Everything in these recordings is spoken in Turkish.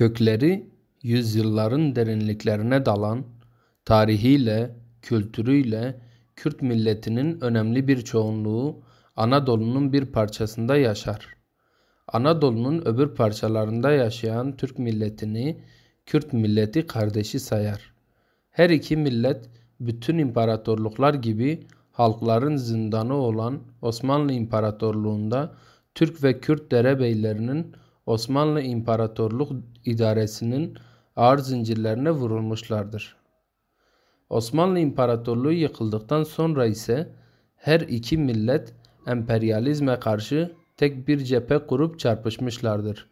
kökleri yüzyılların derinliklerine dalan, tarihiyle, kültürüyle Kürt milletinin önemli bir çoğunluğu Anadolu'nun bir parçasında yaşar. Anadolu'nun öbür parçalarında yaşayan Türk milletini Kürt milleti kardeşi sayar. Her iki millet bütün imparatorluklar gibi halkların zindanı olan Osmanlı İmparatorluğu'nda Türk ve Kürt derebeylerinin Osmanlı İmparatorluk idaresinin ağır zincirlerine vurulmuşlardır. Osmanlı İmparatorluğu yıkıldıktan sonra ise her iki millet emperyalizme karşı tek bir cephe kurup çarpışmışlardır.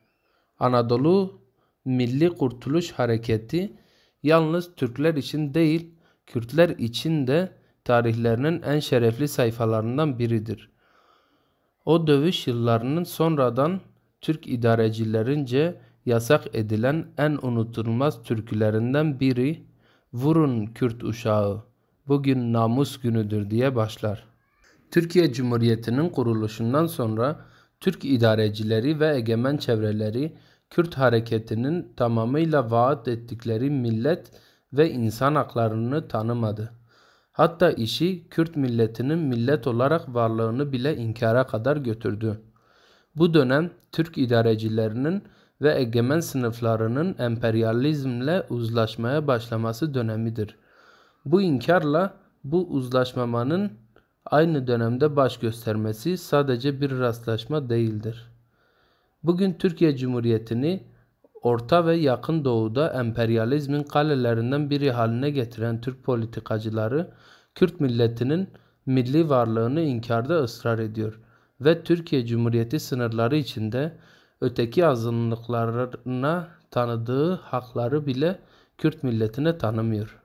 Anadolu Milli Kurtuluş Hareketi yalnız Türkler için değil Kürtler için de tarihlerinin en şerefli sayfalarından biridir. O dövüş yıllarının sonradan Türk idarecilerince yasak edilen en unutulmaz türkülerinden biri Vurun Kürt uşağı, bugün namus günüdür diye başlar. Türkiye Cumhuriyeti'nin kuruluşundan sonra Türk idarecileri ve egemen çevreleri Kürt hareketinin tamamıyla vaat ettikleri millet ve insan haklarını tanımadı. Hatta işi Kürt milletinin millet olarak varlığını bile inkara kadar götürdü. Bu dönem Türk idarecilerinin ve egemen sınıflarının emperyalizmle uzlaşmaya başlaması dönemidir. Bu inkarla bu uzlaşmamanın aynı dönemde baş göstermesi sadece bir rastlaşma değildir. Bugün Türkiye Cumhuriyeti'ni Orta ve Yakın Doğu'da emperyalizmin kalelerinden biri haline getiren Türk politikacıları Kürt milletinin milli varlığını inkarda ısrar ediyor ve Türkiye Cumhuriyeti sınırları içinde öteki azınlıklarına tanıdığı hakları bile Kürt milletine tanımıyor.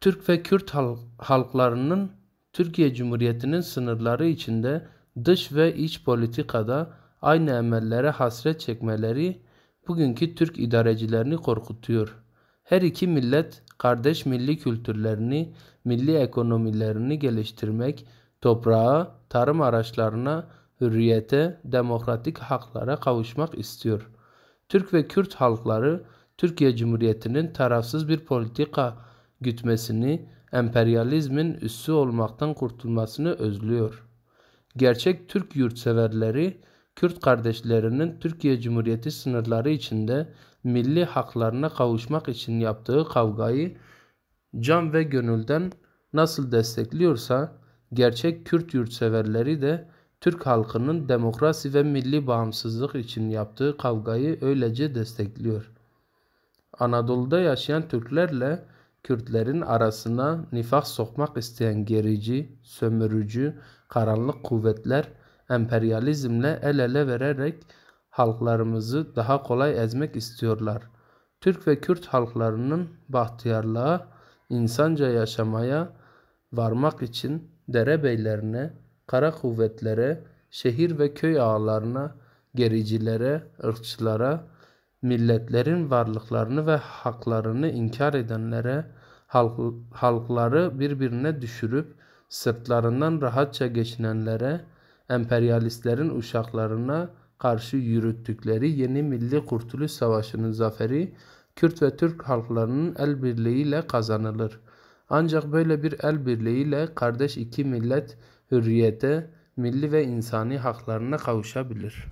Türk ve Kürt halklarının Türkiye Cumhuriyeti'nin sınırları içinde dış ve iç politikada aynı emellere hasret çekmeleri bugünkü Türk idarecilerini korkutuyor. Her iki millet kardeş milli kültürlerini, milli ekonomilerini geliştirmek toprağa, tarım araçlarına, hürriyete, demokratik haklara kavuşmak istiyor. Türk ve Kürt halkları Türkiye Cumhuriyeti'nin tarafsız bir politika gütmesini, emperyalizmin üssü olmaktan kurtulmasını özlüyor. Gerçek Türk yurtseverleri Kürt kardeşlerinin Türkiye Cumhuriyeti sınırları içinde milli haklarına kavuşmak için yaptığı kavgayı can ve gönülden nasıl destekliyorsa Gerçek Kürt yurtseverleri de Türk halkının demokrasi ve milli bağımsızlık için yaptığı kavgayı öylece destekliyor. Anadolu'da yaşayan Türklerle Kürtlerin arasına nifak sokmak isteyen gerici, sömürücü, karanlık kuvvetler emperyalizmle el ele vererek halklarımızı daha kolay ezmek istiyorlar. Türk ve Kürt halklarının bahtiyarlığa, insanca yaşamaya varmak için derebeylerine, kara kuvvetlere, şehir ve köy ağalarına, gericilere, ırkçılara, milletlerin varlıklarını ve haklarını inkar edenlere, halk, halkları birbirine düşürüp sırtlarından rahatça geçinenlere, emperyalistlerin uşaklarına karşı yürüttükleri yeni milli kurtuluş savaşının zaferi Kürt ve Türk halklarının el birliğiyle kazanılır. Ancak böyle bir el birliğiyle kardeş iki millet hürriyete, milli ve insani haklarına kavuşabilir.